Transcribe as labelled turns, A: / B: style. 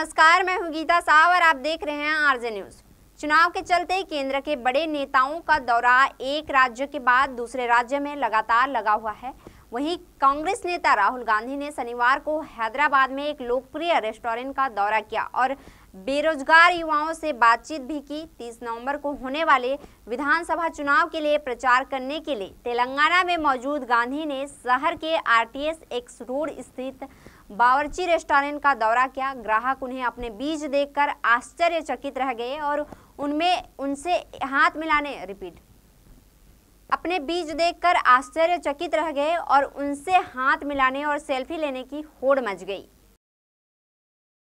A: नमस्कार मैं हूं गीता साहब और आप देख रहे हैं आरजे न्यूज चुनाव के चलते केंद्र के बड़े नेताओं का दौरा एक राज्य के बाद दूसरे राज्य में लगातार लगा हुआ है वहीं कांग्रेस नेता राहुल गांधी ने शनिवार को हैदराबाद में एक लोकप्रिय रेस्टोरेंट का दौरा किया और बेरोजगार युवाओं से बातचीत भी की 30 नवंबर को होने वाले विधानसभा चुनाव के लिए प्रचार करने के लिए तेलंगाना में मौजूद गांधी ने शहर के आरटीएस एक्स रोड स्थित बावर्ची रेस्टोरेंट का दौरा किया ग्राहक उन्हें अपने बीज देखकर आश्चर्यचकित रह गए और उनमें उनसे हाथ मिलाने रिपीट अपने बीज देखकर आश्चर्यचकित रह गए और उनसे हाथ मिलाने और सेल्फी लेने की होड़ मच गई